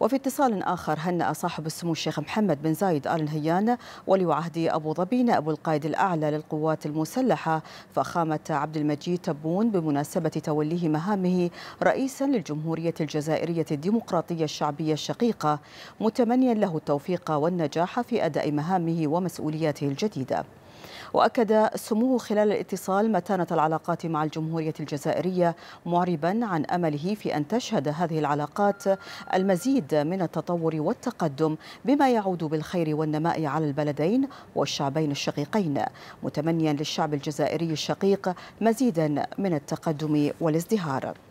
وفي اتصال آخر هنأ صاحب السمو الشيخ محمد بن زايد آل نهيان ولي عهد أبو ظبي أبو القائد الأعلى للقوات المسلحة فخامة عبد المجيد تبون بمناسبة توليه مهامه رئيسا للجمهورية الجزائرية الديمقراطية الشعبية الشقيقة متمنيا له التوفيق والنجاح في أداء مهامه ومسؤولياته الجديدة وأكد سموه خلال الاتصال متانة العلاقات مع الجمهورية الجزائرية معربا عن أمله في أن تشهد هذه العلاقات المزيد العديد من التطور والتقدم بما يعود بالخير والنماء على البلدين والشعبين الشقيقين متمنيا للشعب الجزائري الشقيق مزيدا من التقدم والازدهار